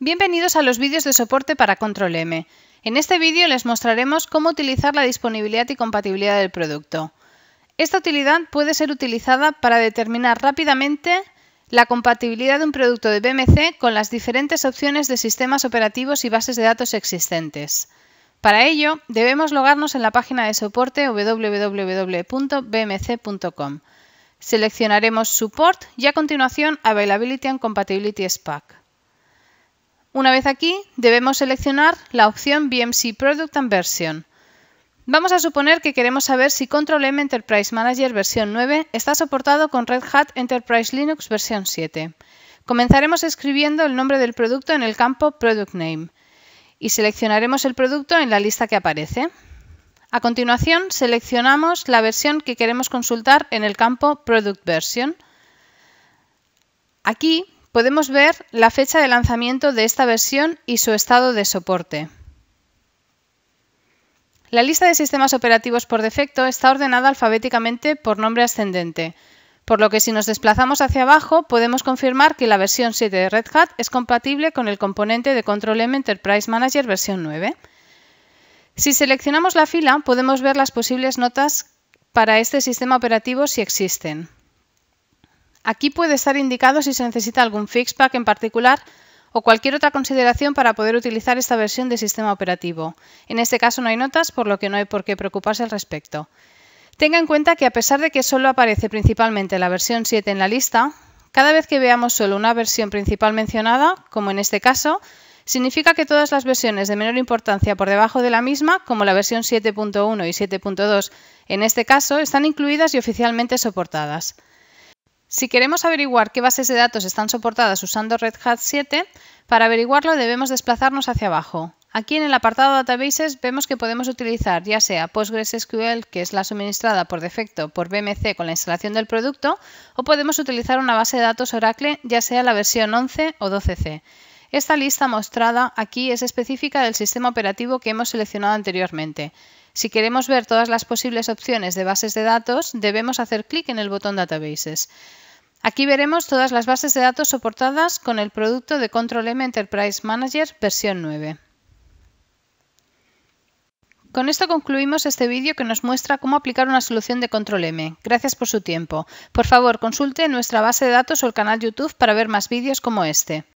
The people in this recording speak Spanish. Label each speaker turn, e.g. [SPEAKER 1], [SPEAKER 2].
[SPEAKER 1] Bienvenidos a los vídeos de soporte para Control M. En este vídeo les mostraremos cómo utilizar la disponibilidad y compatibilidad del producto. Esta utilidad puede ser utilizada para determinar rápidamente la compatibilidad de un producto de BMC con las diferentes opciones de sistemas operativos y bases de datos existentes. Para ello, debemos logarnos en la página de soporte www.bmc.com. Seleccionaremos Support y a continuación Availability and Compatibility SPAC. Una vez aquí, debemos seleccionar la opción BMC Product and Version. Vamos a suponer que queremos saber si Control M Enterprise Manager versión 9 está soportado con Red Hat Enterprise Linux versión 7. Comenzaremos escribiendo el nombre del producto en el campo Product Name y seleccionaremos el producto en la lista que aparece. A continuación, seleccionamos la versión que queremos consultar en el campo Product Version. Aquí podemos ver la fecha de lanzamiento de esta versión y su estado de soporte. La lista de sistemas operativos por defecto está ordenada alfabéticamente por nombre ascendente, por lo que si nos desplazamos hacia abajo podemos confirmar que la versión 7 de Red Hat es compatible con el componente de Control M Enterprise Manager versión 9. Si seleccionamos la fila podemos ver las posibles notas para este sistema operativo si existen. Aquí puede estar indicado si se necesita algún fixpack en particular o cualquier otra consideración para poder utilizar esta versión de sistema operativo. En este caso no hay notas, por lo que no hay por qué preocuparse al respecto. Tenga en cuenta que a pesar de que solo aparece principalmente la versión 7 en la lista, cada vez que veamos solo una versión principal mencionada, como en este caso, significa que todas las versiones de menor importancia por debajo de la misma, como la versión 7.1 y 7.2 en este caso, están incluidas y oficialmente soportadas. Si queremos averiguar qué bases de datos están soportadas usando Red Hat 7, para averiguarlo debemos desplazarnos hacia abajo. Aquí en el apartado Databases vemos que podemos utilizar ya sea PostgreSQL, que es la suministrada por defecto por BMC con la instalación del producto, o podemos utilizar una base de datos Oracle, ya sea la versión 11 o 12c. Esta lista mostrada aquí es específica del sistema operativo que hemos seleccionado anteriormente. Si queremos ver todas las posibles opciones de bases de datos, debemos hacer clic en el botón Databases. Aquí veremos todas las bases de datos soportadas con el producto de Control M Enterprise Manager versión 9. Con esto concluimos este vídeo que nos muestra cómo aplicar una solución de control M. Gracias por su tiempo. Por favor, consulte nuestra base de datos o el canal YouTube para ver más vídeos como este.